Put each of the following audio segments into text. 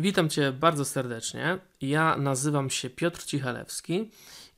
Witam Cię bardzo serdecznie. Ja nazywam się Piotr Cichalewski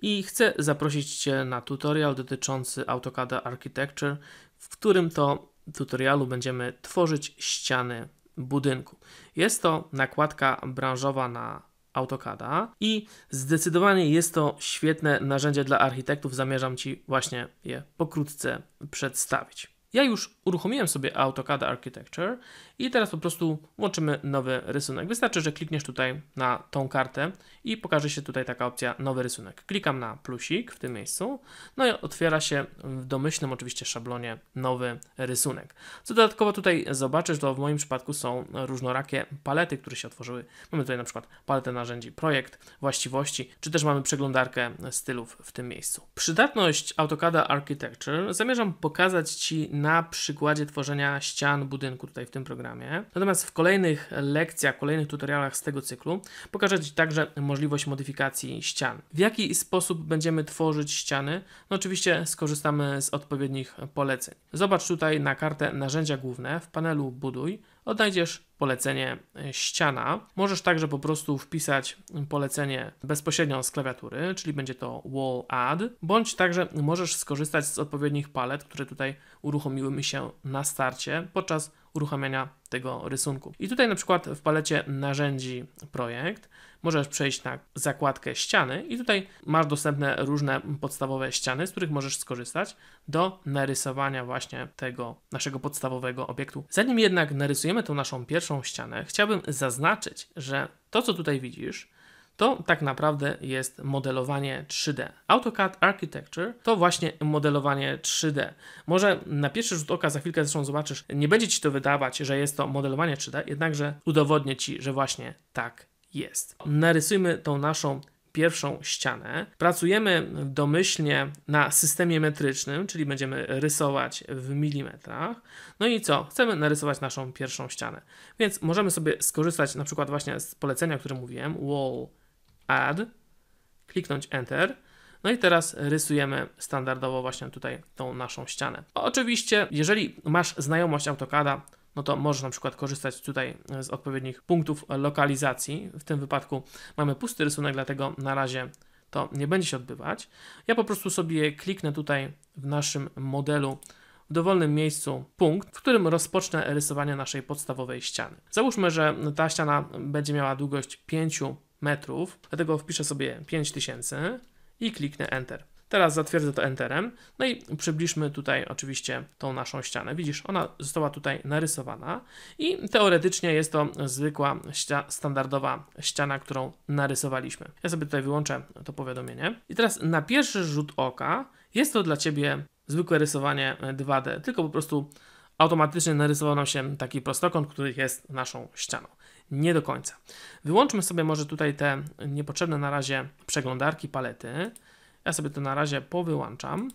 i chcę zaprosić Cię na tutorial dotyczący AutoCAD Architecture, w którym to tutorialu będziemy tworzyć ściany budynku. Jest to nakładka branżowa na AutoCADa i zdecydowanie jest to świetne narzędzie dla architektów. Zamierzam Ci właśnie je pokrótce przedstawić. Ja już uruchomiłem sobie AutoCAD Architecture i teraz po prostu łączymy nowy rysunek. Wystarczy, że klikniesz tutaj na tą kartę i pokaże się tutaj taka opcja nowy rysunek. Klikam na plusik w tym miejscu, no i otwiera się w domyślnym oczywiście szablonie nowy rysunek. Co dodatkowo tutaj zobaczysz, to w moim przypadku są różnorakie palety, które się otworzyły. Mamy tutaj na przykład paletę narzędzi projekt, właściwości, czy też mamy przeglądarkę stylów w tym miejscu. Przydatność AutoCAD Architecture zamierzam pokazać Ci na przykładzie tworzenia ścian budynku tutaj w tym programie. Natomiast w kolejnych lekcjach, kolejnych tutorialach z tego cyklu pokażę Ci także możliwość modyfikacji ścian. W jaki sposób będziemy tworzyć ściany? No oczywiście skorzystamy z odpowiednich poleceń. Zobacz tutaj na kartę narzędzia główne w panelu buduj odnajdziesz polecenie e, ściana. Możesz także po prostu wpisać polecenie bezpośrednio z klawiatury, czyli będzie to wall add, bądź także możesz skorzystać z odpowiednich palet, które tutaj uruchomiły mi się na starcie podczas uruchamiania tego rysunku. I tutaj na przykład w palecie narzędzi projekt możesz przejść na zakładkę ściany i tutaj masz dostępne różne podstawowe ściany, z których możesz skorzystać do narysowania właśnie tego naszego podstawowego obiektu. Zanim jednak narysujemy tą naszą pierwszą ścianę, chciałbym zaznaczyć, że to co tutaj widzisz to tak naprawdę jest modelowanie 3D. AutoCAD Architecture to właśnie modelowanie 3D. Może na pierwszy rzut oka, za chwilkę zresztą zobaczysz, nie będzie ci to wydawać, że jest to modelowanie 3D, jednakże udowodnię ci, że właśnie tak jest. Narysujmy tą naszą pierwszą ścianę. Pracujemy domyślnie na systemie metrycznym, czyli będziemy rysować w milimetrach. No i co? Chcemy narysować naszą pierwszą ścianę. Więc możemy sobie skorzystać na przykład właśnie z polecenia, o którym mówiłem, wall Add, kliknąć Enter. No i teraz rysujemy standardowo właśnie tutaj tą naszą ścianę. Oczywiście, jeżeli masz znajomość AutoCADa, no to możesz na przykład korzystać tutaj z odpowiednich punktów lokalizacji. W tym wypadku mamy pusty rysunek, dlatego na razie to nie będzie się odbywać. Ja po prostu sobie kliknę tutaj w naszym modelu w dowolnym miejscu punkt, w którym rozpocznę rysowanie naszej podstawowej ściany. Załóżmy, że ta ściana będzie miała długość 5 metrów, dlatego wpiszę sobie 5000 i kliknę Enter. Teraz zatwierdzę to Enterem, no i przybliżmy tutaj oczywiście tą naszą ścianę. Widzisz, ona została tutaj narysowana i teoretycznie jest to zwykła, ścia standardowa ściana, którą narysowaliśmy. Ja sobie tutaj wyłączę to powiadomienie. I teraz na pierwszy rzut oka jest to dla Ciebie zwykłe rysowanie 2D, tylko po prostu automatycznie narysował nam się taki prostokąt, który jest naszą ścianą nie do końca. Wyłączmy sobie może tutaj te niepotrzebne na razie przeglądarki, palety. Ja sobie to na razie powyłączam.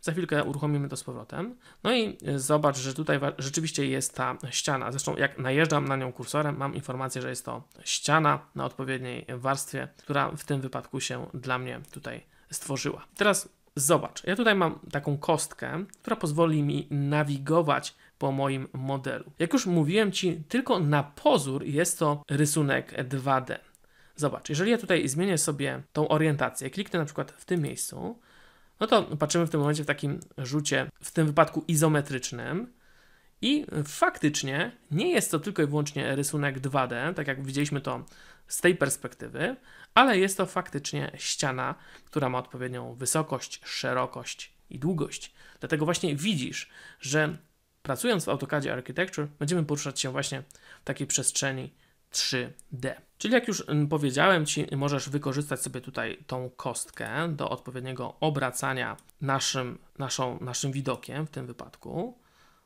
Za chwilkę uruchomimy to z powrotem. No i e, zobacz, że tutaj rzeczywiście jest ta ściana. Zresztą jak najeżdżam na nią kursorem, mam informację, że jest to ściana na odpowiedniej warstwie, która w tym wypadku się dla mnie tutaj stworzyła. Teraz zobacz, ja tutaj mam taką kostkę, która pozwoli mi nawigować po moim modelu. Jak już mówiłem Ci, tylko na pozór jest to rysunek 2D. Zobacz, jeżeli ja tutaj zmienię sobie tą orientację, kliknę na przykład w tym miejscu, no to patrzymy w tym momencie w takim rzucie, w tym wypadku izometrycznym, i faktycznie nie jest to tylko i wyłącznie rysunek 2D, tak jak widzieliśmy to z tej perspektywy, ale jest to faktycznie ściana, która ma odpowiednią wysokość, szerokość i długość. Dlatego właśnie widzisz, że Pracując w AutoCADzie Architecture będziemy poruszać się właśnie w takiej przestrzeni 3D. Czyli jak już mm, powiedziałem Ci, możesz wykorzystać sobie tutaj tą kostkę do odpowiedniego obracania naszym, naszą, naszym widokiem w tym wypadku.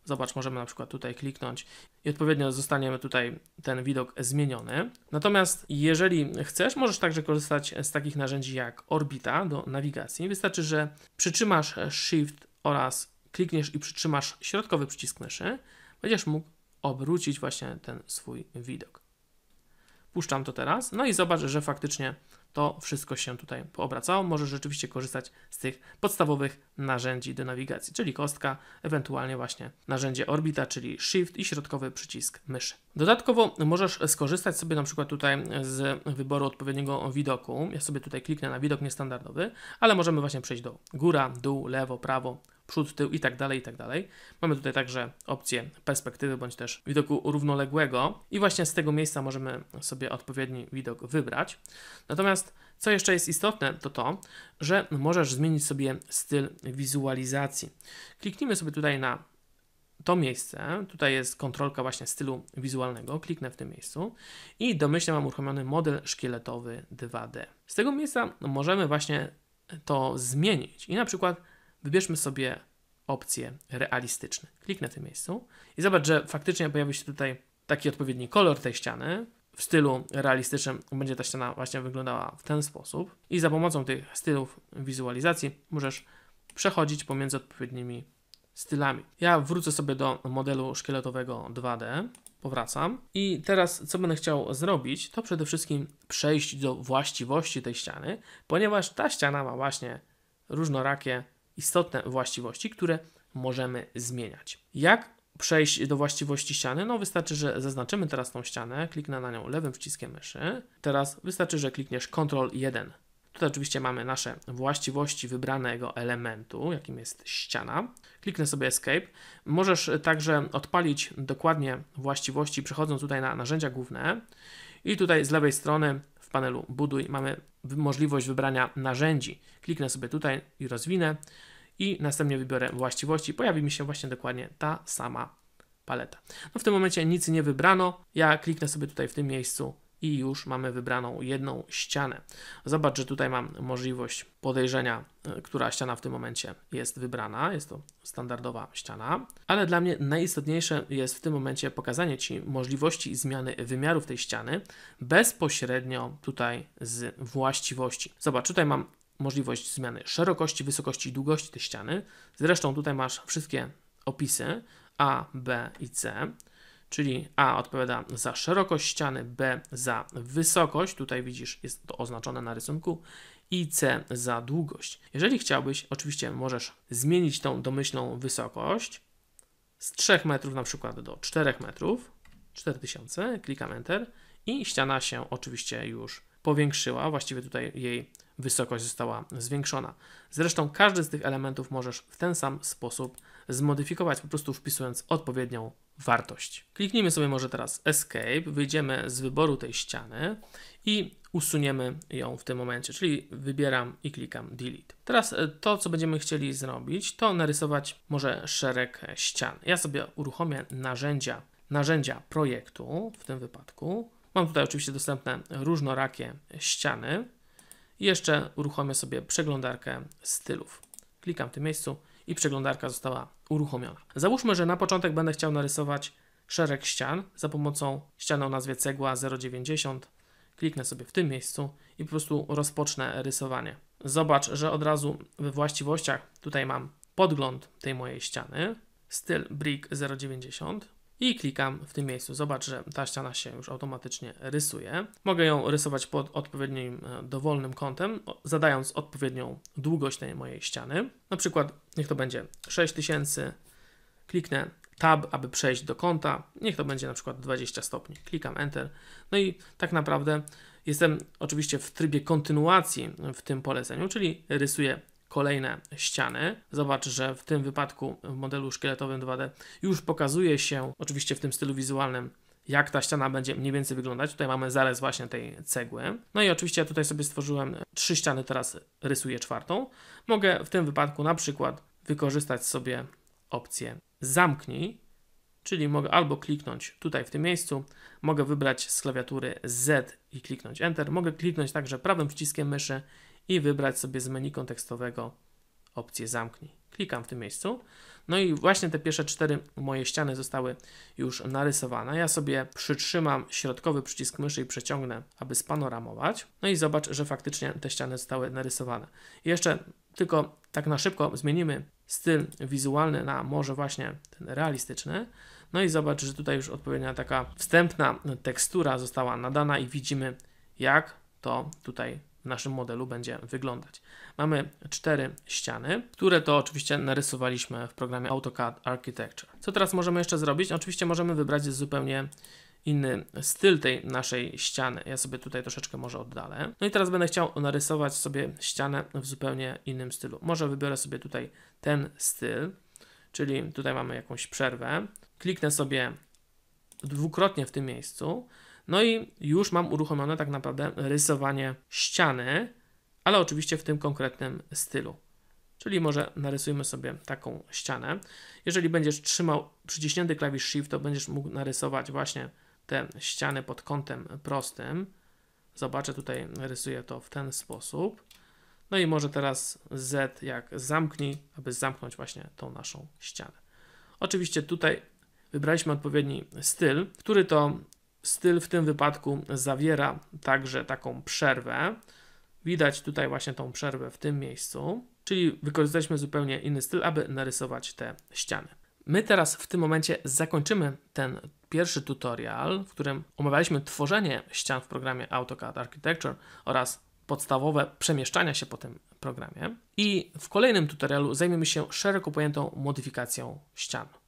Zobacz, możemy na przykład tutaj kliknąć i odpowiednio zostaniemy tutaj ten widok zmieniony. Natomiast jeżeli chcesz, możesz także korzystać z takich narzędzi jak Orbita do nawigacji. Wystarczy, że przytrzymasz Shift oraz klikniesz i przytrzymasz środkowy przycisk myszy, będziesz mógł obrócić właśnie ten swój widok. Puszczam to teraz, no i zobacz, że faktycznie to wszystko się tutaj poobracało. Możesz rzeczywiście korzystać z tych podstawowych narzędzi do nawigacji, czyli kostka, ewentualnie właśnie narzędzie orbita, czyli shift i środkowy przycisk myszy. Dodatkowo możesz skorzystać sobie na przykład tutaj z wyboru odpowiedniego widoku. Ja sobie tutaj kliknę na widok niestandardowy, ale możemy właśnie przejść do góra, dół, lewo, prawo, przód, tył i tak dalej, i tak dalej. Mamy tutaj także opcję perspektywy bądź też widoku równoległego i właśnie z tego miejsca możemy sobie odpowiedni widok wybrać. Natomiast co jeszcze jest istotne, to to, że możesz zmienić sobie styl wizualizacji. Kliknijmy sobie tutaj na to miejsce, tutaj jest kontrolka właśnie stylu wizualnego, kliknę w tym miejscu i domyślnie mam uruchomiony model szkieletowy 2D. Z tego miejsca możemy właśnie to zmienić i na przykład Wybierzmy sobie opcję realistyczne, Kliknę w tym miejscu i zobacz, że faktycznie pojawi się tutaj taki odpowiedni kolor tej ściany. W stylu realistycznym będzie ta ściana właśnie wyglądała w ten sposób. I za pomocą tych stylów wizualizacji możesz przechodzić pomiędzy odpowiednimi stylami. Ja wrócę sobie do modelu szkieletowego 2D, powracam i teraz co będę chciał zrobić, to przede wszystkim przejść do właściwości tej ściany, ponieważ ta ściana ma właśnie różnorakie istotne właściwości, które możemy zmieniać. Jak przejść do właściwości ściany, no wystarczy, że zaznaczymy teraz tą ścianę, kliknę na nią lewym przyciskiem myszy. Teraz wystarczy, że klikniesz Ctrl 1. Tutaj oczywiście mamy nasze właściwości wybranego elementu, jakim jest ściana. Kliknę sobie Escape. Możesz także odpalić dokładnie właściwości, przechodząc tutaj na narzędzia główne. I tutaj z lewej strony panelu Buduj mamy możliwość wybrania narzędzi. Kliknę sobie tutaj i rozwinę i następnie wybiorę właściwości. Pojawi mi się właśnie dokładnie ta sama paleta. No w tym momencie nic nie wybrano. Ja kliknę sobie tutaj w tym miejscu i już mamy wybraną jedną ścianę. Zobacz, że tutaj mam możliwość podejrzenia, e, która ściana w tym momencie jest wybrana. Jest to standardowa ściana, ale dla mnie najistotniejsze jest w tym momencie pokazanie Ci możliwości zmiany wymiarów tej ściany bezpośrednio tutaj z właściwości. Zobacz, tutaj mam możliwość zmiany szerokości, wysokości i długości tej ściany. Zresztą tutaj masz wszystkie opisy A, B i C czyli A odpowiada za szerokość ściany, B za wysokość, tutaj widzisz, jest to oznaczone na rysunku, i C za długość. Jeżeli chciałbyś, oczywiście możesz zmienić tą domyślną wysokość z 3 metrów na przykład do 4 metrów, 4000, klikam Enter i ściana się oczywiście już powiększyła, właściwie tutaj jej wysokość została zwiększona. Zresztą każdy z tych elementów możesz w ten sam sposób zmodyfikować, po prostu wpisując odpowiednią wartość. Kliknijmy sobie może teraz Escape, wyjdziemy z wyboru tej ściany i usuniemy ją w tym momencie, czyli wybieram i klikam Delete. Teraz e, to, co będziemy chcieli zrobić, to narysować może szereg ścian. Ja sobie uruchomię narzędzia, narzędzia projektu w tym wypadku. Mam tutaj oczywiście dostępne różnorakie ściany. I jeszcze uruchomię sobie przeglądarkę stylów. Klikam w tym miejscu i przeglądarka została uruchomiona. Załóżmy, że na początek będę chciał narysować szereg ścian za pomocą ściany o nazwie cegła 090. Kliknę sobie w tym miejscu i po prostu rozpocznę rysowanie. Zobacz, że od razu we właściwościach tutaj mam podgląd tej mojej ściany, styl brick 090, i klikam w tym miejscu. Zobacz, że ta ściana się już automatycznie rysuje. Mogę ją rysować pod odpowiednim e, dowolnym kątem, zadając odpowiednią długość tej mojej ściany. Na przykład niech to będzie 6000, kliknę Tab, aby przejść do kąta, niech to będzie na przykład 20 stopni. Klikam Enter. No i tak naprawdę jestem oczywiście w trybie kontynuacji w tym poleceniu, czyli rysuję kolejne ściany. Zobacz, że w tym wypadku w modelu szkieletowym 2D już pokazuje się, oczywiście w tym stylu wizualnym, jak ta ściana będzie mniej więcej wyglądać. Tutaj mamy zarys właśnie tej cegły. No i oczywiście ja tutaj sobie stworzyłem trzy ściany, teraz rysuję czwartą. Mogę w tym wypadku na przykład wykorzystać sobie opcję zamknij, czyli mogę albo kliknąć tutaj w tym miejscu, mogę wybrać z klawiatury Z i kliknąć Enter, mogę kliknąć także prawym przyciskiem myszy i wybrać sobie z menu kontekstowego opcję zamknij. Klikam w tym miejscu. No i właśnie te pierwsze cztery moje ściany zostały już narysowane. Ja sobie przytrzymam środkowy przycisk myszy i przeciągnę, aby spanoramować. No i zobacz, że faktycznie te ściany zostały narysowane. I jeszcze tylko tak na szybko zmienimy styl wizualny na może właśnie ten realistyczny. No i zobacz, że tutaj już odpowiednia taka wstępna tekstura została nadana i widzimy jak to tutaj w naszym modelu będzie wyglądać. Mamy cztery ściany, które to oczywiście narysowaliśmy w programie AutoCAD Architecture. Co teraz możemy jeszcze zrobić? Oczywiście możemy wybrać zupełnie inny styl tej naszej ściany. Ja sobie tutaj troszeczkę może oddalę. No i teraz będę chciał narysować sobie ścianę w zupełnie innym stylu. Może wybiorę sobie tutaj ten styl, czyli tutaj mamy jakąś przerwę. Kliknę sobie dwukrotnie w tym miejscu. No i już mam uruchomione tak naprawdę rysowanie ściany, ale oczywiście w tym konkretnym stylu. Czyli może narysujmy sobie taką ścianę. Jeżeli będziesz trzymał przyciśnięty klawisz Shift, to będziesz mógł narysować właśnie te ściany pod kątem prostym. Zobaczę, tutaj rysuję to w ten sposób. No i może teraz Z jak zamknij, aby zamknąć właśnie tą naszą ścianę. Oczywiście tutaj wybraliśmy odpowiedni styl, który to Styl w tym wypadku zawiera także taką przerwę. Widać tutaj właśnie tą przerwę w tym miejscu, czyli wykorzystaliśmy zupełnie inny styl, aby narysować te ściany. My teraz w tym momencie zakończymy ten pierwszy tutorial, w którym omawialiśmy tworzenie ścian w programie AutoCAD Architecture oraz podstawowe przemieszczania się po tym programie. I w kolejnym tutorialu zajmiemy się szeroko pojętą modyfikacją ścian.